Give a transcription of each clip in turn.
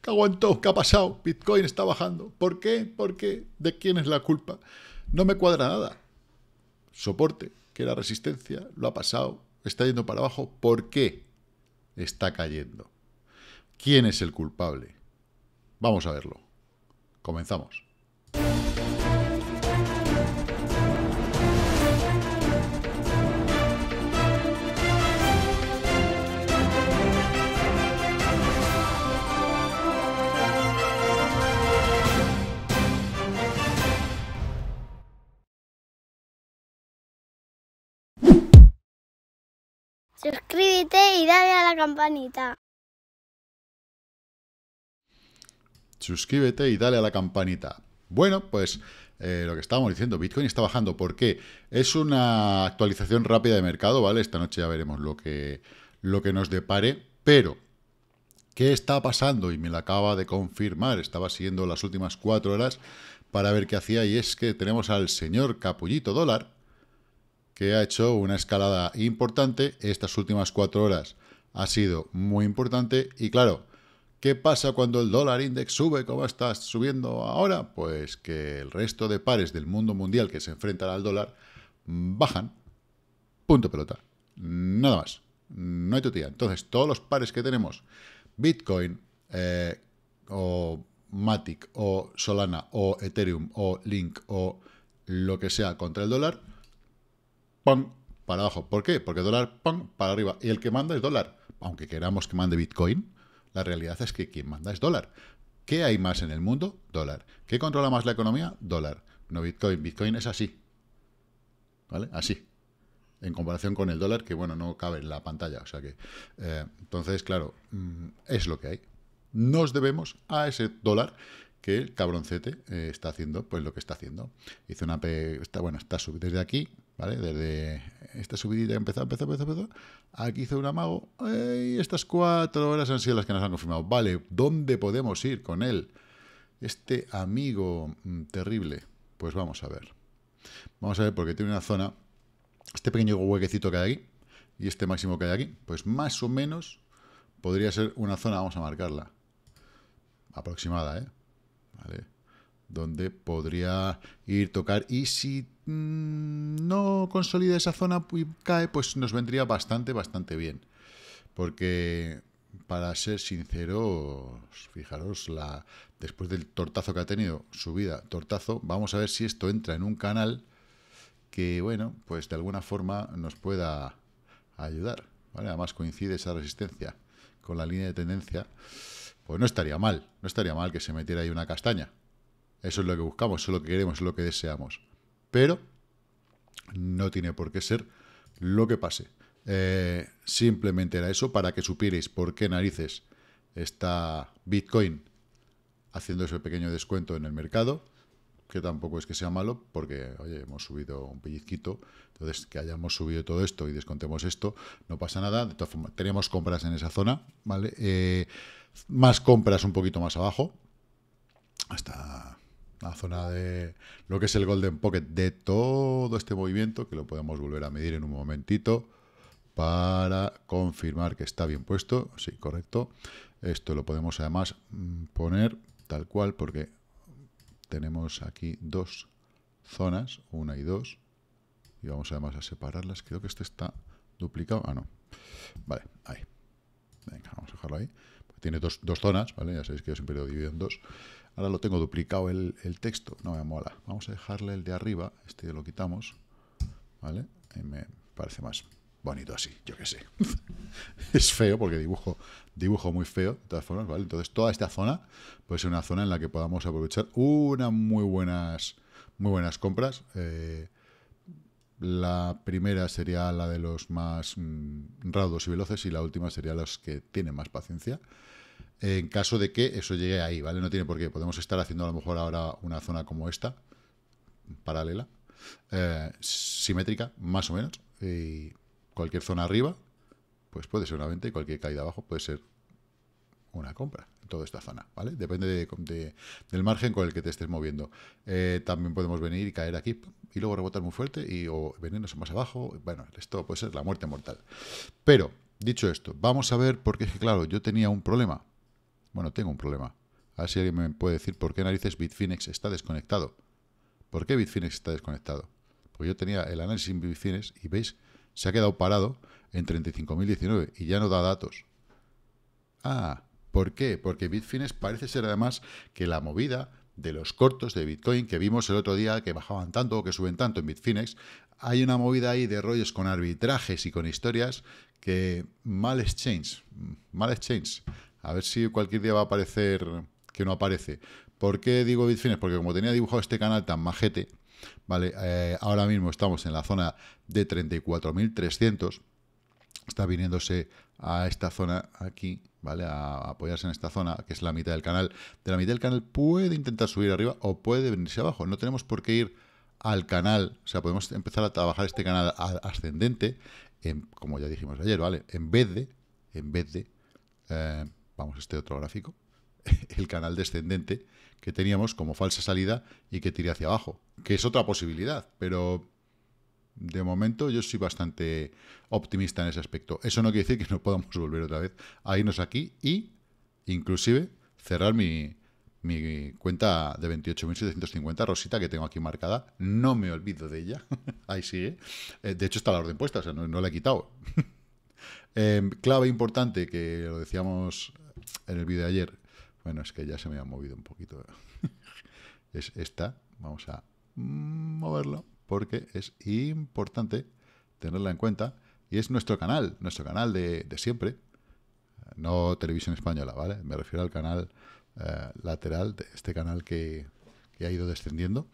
¿Qué aguantó? ¿Qué ha pasado? Bitcoin está bajando. ¿Por qué? ¿Por qué? ¿De quién es la culpa? No me cuadra nada. Soporte, que era resistencia, lo ha pasado, está yendo para abajo. ¿Por qué está cayendo? ¿Quién es el culpable? Vamos a verlo. Comenzamos. Suscríbete y dale a la campanita. suscríbete y dale a la campanita. Bueno, pues eh, lo que estábamos diciendo, Bitcoin está bajando. ¿Por qué? Es una actualización rápida de mercado, ¿vale? Esta noche ya veremos lo que, lo que nos depare, pero ¿qué está pasando? Y me lo acaba de confirmar, estaba siguiendo las últimas cuatro horas para ver qué hacía y es que tenemos al señor Capullito Dólar, que ha hecho una escalada importante, estas últimas cuatro horas ha sido muy importante y claro, ¿Qué pasa cuando el dólar index sube como está subiendo ahora? Pues que el resto de pares del mundo mundial que se enfrentan al dólar bajan. Punto pelota. Nada más. No hay tutía. Entonces, todos los pares que tenemos, Bitcoin eh, o Matic o Solana o Ethereum o Link o lo que sea contra el dólar, pum para abajo. ¿Por qué? Porque dólar, pum para arriba. Y el que manda es dólar. Aunque queramos que mande Bitcoin, la realidad es que quien manda es dólar. ¿Qué hay más en el mundo? Dólar. ¿Qué controla más la economía? Dólar. No Bitcoin. Bitcoin es así. ¿Vale? Así. En comparación con el dólar, que bueno, no cabe en la pantalla. O sea que. Eh, entonces, claro, mm, es lo que hay. Nos debemos a ese dólar que el cabroncete eh, está haciendo, pues lo que está haciendo. Hizo una P. Está, bueno, está desde aquí, ¿vale? Desde esta subidita que empezó, empezó, empezó, empezó, aquí hizo un amago, y estas cuatro horas han sido las que nos han confirmado. Vale, ¿dónde podemos ir con él? Este amigo mm, terrible, pues vamos a ver. Vamos a ver, porque tiene una zona, este pequeño huequecito que hay aquí, y este máximo que hay aquí, pues más o menos podría ser una zona, vamos a marcarla, aproximada, ¿eh? Vale donde podría ir tocar. Y si mm, no consolida esa zona y cae, pues nos vendría bastante, bastante bien. Porque, para ser sinceros, fijaros, la, después del tortazo que ha tenido, subida, tortazo, vamos a ver si esto entra en un canal que, bueno, pues de alguna forma nos pueda ayudar. Además coincide esa resistencia con la línea de tendencia. Pues no estaría mal, no estaría mal que se metiera ahí una castaña. Eso es lo que buscamos, eso es lo que queremos, eso es lo que deseamos. Pero no tiene por qué ser lo que pase. Eh, simplemente era eso para que supierais por qué narices está Bitcoin haciendo ese pequeño descuento en el mercado, que tampoco es que sea malo, porque oye, hemos subido un pellizquito, entonces que hayamos subido todo esto y descontemos esto, no pasa nada, de todas formas, tenemos compras en esa zona, ¿vale? Eh, más compras un poquito más abajo, hasta la zona de lo que es el golden pocket de todo este movimiento, que lo podemos volver a medir en un momentito para confirmar que está bien puesto, sí, correcto. Esto lo podemos además mm, poner tal cual porque tenemos aquí dos zonas, una y dos, y vamos además a separarlas. Creo que este está duplicado. Ah, no. Vale, ahí. Venga, vamos a dejarlo ahí. Tiene dos, zonas, ¿vale? Ya sabéis que yo siempre lo divido en dos. Ahora lo tengo duplicado el, texto, no me mola. Vamos a dejarle el de arriba, este lo quitamos, ¿vale? me parece más bonito así, yo qué sé. es feo porque dibujo, dibujo muy feo, de todas formas, ¿vale? Entonces toda esta zona puede ser una zona en la que podamos aprovechar unas muy buenas, muy buenas compras. Eh, la primera sería la de los más mm, raudos y veloces y la última sería los que tienen más paciencia en caso de que eso llegue ahí, ¿vale? No tiene por qué. Podemos estar haciendo a lo mejor ahora una zona como esta, paralela, eh, simétrica, más o menos, y cualquier zona arriba, pues puede ser una venta y cualquier caída abajo puede ser una compra en toda esta zona, ¿vale? Depende del margen con el que te estés moviendo. Eh, también podemos venir y caer aquí y luego rebotar muy fuerte y o venirnos más abajo. Bueno, esto puede ser la muerte mortal. Pero, dicho esto, vamos a ver porque, claro, yo tenía un problema bueno, tengo un problema. A ver si alguien me puede decir por qué narices Bitfinex está desconectado. ¿Por qué Bitfinex está desconectado? Pues yo tenía el análisis en Bitfinex y veis, se ha quedado parado en 35.019 y ya no da datos. Ah, ¿por qué? Porque Bitfinex parece ser además que la movida de los cortos de Bitcoin que vimos el otro día que bajaban tanto o que suben tanto en Bitfinex, hay una movida ahí de rollos con arbitrajes y con historias que mal exchange, mal exchange, a ver si cualquier día va a aparecer que no aparece. ¿Por qué digo Bitfines? Porque como tenía dibujado este canal tan majete, ¿vale? Eh, ahora mismo estamos en la zona de 34.300. Está viniéndose a esta zona aquí, ¿vale? A apoyarse en esta zona, que es la mitad del canal. De la mitad del canal puede intentar subir arriba o puede venirse abajo. No tenemos por qué ir al canal, o sea, podemos empezar a trabajar este canal ascendente, como ya dijimos ayer, ¿vale? En vez de, en vez de... Eh, vamos, este otro gráfico, el canal descendente que teníamos como falsa salida y que tire hacia abajo, que es otra posibilidad, pero de momento yo soy bastante optimista en ese aspecto. Eso no quiere decir que no podamos volver otra vez a irnos aquí y inclusive cerrar mi, cuenta de 28.750 rosita que tengo aquí marcada. No me olvido de ella. Ahí sigue. Eh, de hecho está la orden puesta, o sea, no, la he quitado. Eh, clave importante que lo decíamos en el vídeo de ayer. Bueno, es que ya se me ha movido un poquito. es esta. Vamos a moverlo porque es importante tenerla en cuenta. Y es nuestro canal, nuestro canal de, siempre. No televisión española, ¿vale? Me refiero al canal eh, lateral, de este canal que, que ha ido descendiendo,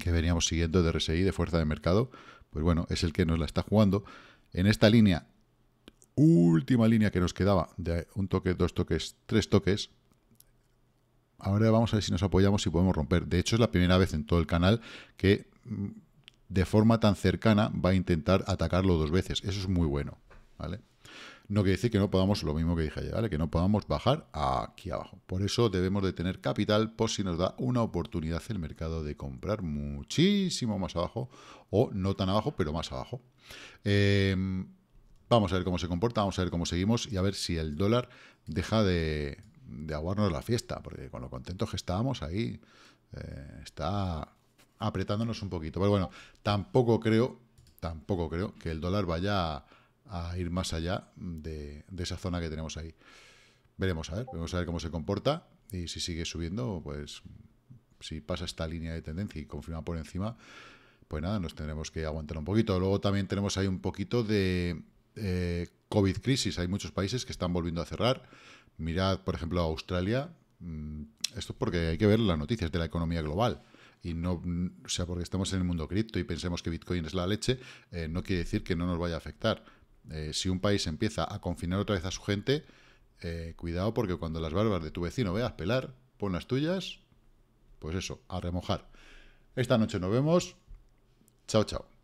que veníamos siguiendo de RSI, de fuerza de mercado. Pues bueno, es el que nos la está jugando. En esta línea última línea que nos quedaba de un toque, dos toques, tres toques. Ahora vamos a ver si nos apoyamos y podemos romper. De hecho, es la primera vez en todo el canal que mm, de forma tan cercana va a intentar atacarlo dos veces. Eso es muy bueno, ¿vale? No quiere decir que no podamos, lo mismo que dije ayer, ¿vale? Que no podamos bajar aquí abajo. Por eso debemos de tener capital por si nos da una oportunidad el mercado de comprar muchísimo más abajo o no tan abajo, pero más abajo. Em, Vamos a ver cómo se comporta, vamos a ver cómo seguimos y a ver si el dólar deja de, aguarnos la fiesta, porque con lo contentos que estábamos ahí, eh, está apretándonos un poquito. Pero bueno, tampoco creo, tampoco creo que el dólar vaya a, ir más allá de, esa zona que tenemos ahí. Veremos a ver, vamos a ver cómo se comporta y si sigue subiendo, pues si pasa esta línea de tendencia y confirma por encima, pues nada, nos tendremos que aguantar un poquito. Luego también tenemos ahí un poquito de eh, COVID crisis, hay muchos países que están volviendo a cerrar. Mirad, por ejemplo, Australia. Mm, esto es porque hay que ver las noticias de la economía global. Y no, o sea, porque estamos en el mundo cripto y pensemos que Bitcoin es la leche, eh, no quiere decir que no nos vaya a afectar. Eh, si un país empieza a confinar otra vez a su gente, cuidado porque cuando las barbas de tu vecino veas pelar, pon las tuyas, pues eso, a remojar. Esta noche nos vemos. Chao, chao.